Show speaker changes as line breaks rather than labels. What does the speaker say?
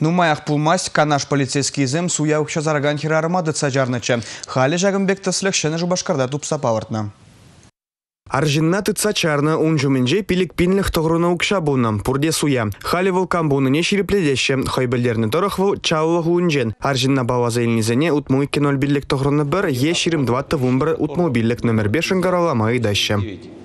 Нумаяқ пулмас, канаш полицейский суя суяуқша зараган хері армады цажарнычы. Халі жағымбек тіслік шыны жұбашқарда тұпса пауыртны. Аржинна тыца чарна унжуменже пилик пинлих тогруна укша буна, пурде суя. Хали вулкан буна не ширипледеще, хой белдерни торохву чаулы унжен. Аржинна баваза илнизене утмуйки ноль биллик тогруна бір, е ширим 2 утмуй номер 5 гарала майдаще.